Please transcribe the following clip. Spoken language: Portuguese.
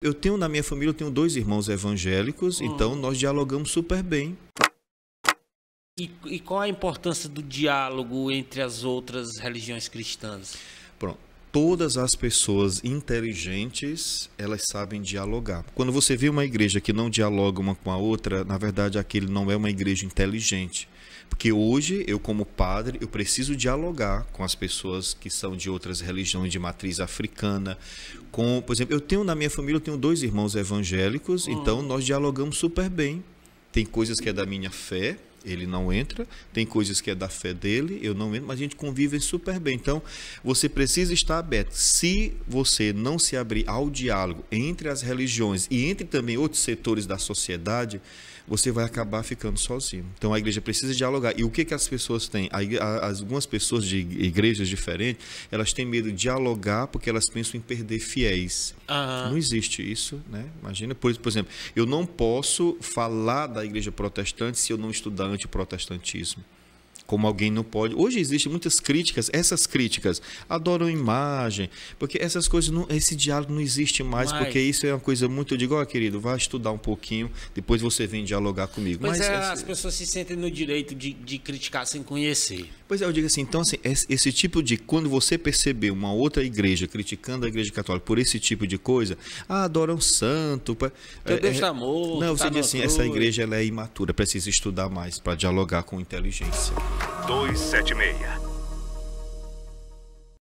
Eu tenho na minha família, eu tenho dois irmãos evangélicos, hum. então nós dialogamos super bem. E, e, qual a importância do diálogo entre as outras religiões cristãs? Pronto, todas as pessoas inteligentes, elas sabem dialogar. Quando você vê uma igreja que não dialoga uma com a outra, na verdade aquele não é uma igreja inteligente. Porque hoje, eu como padre, eu preciso dialogar com as pessoas que são de outras religiões de matriz africana, com, por exemplo, eu tenho na minha família, eu tenho dois irmãos evangélicos, hum. então nós dialogamos super bem. Tem coisas que é da minha fé, ele não entra, tem coisas que é da fé dele, eu não entro, mas a gente convive super bem. Então, você precisa estar aberto. Se você não se abrir ao diálogo entre as religiões e entre também outros setores da sociedade, você vai acabar ficando sozinho. Então a igreja precisa dialogar. E o que, que as pessoas têm? Algumas pessoas de igrejas diferentes, elas têm medo de dialogar porque elas pensam em perder fiéis. Uhum. Não existe isso, né? Imagina, por, por exemplo, eu não posso falar da igreja protestante se eu não estudar durante o protestantismo. Como alguém não pode. Hoje existem muitas críticas, essas críticas adoram imagem, porque essas coisas, não, esse diálogo não existe mais, porque isso é uma coisa muito. Eu digo, ó, oh, querido, vai estudar um pouquinho, depois você vem dialogar comigo. Mas, mas é, essa... as pessoas se sentem no direito de, de criticar sem conhecer. Pois é, eu digo assim, então assim, esse tipo de quando você perceber uma outra igreja criticando a igreja católica por esse tipo de coisa, ah, adoram santo, pra, é, é, Deus tá morto, Não, você tá diz assim, cruz. essa igreja ela é imatura, precisa estudar mais para dialogar com inteligência. 276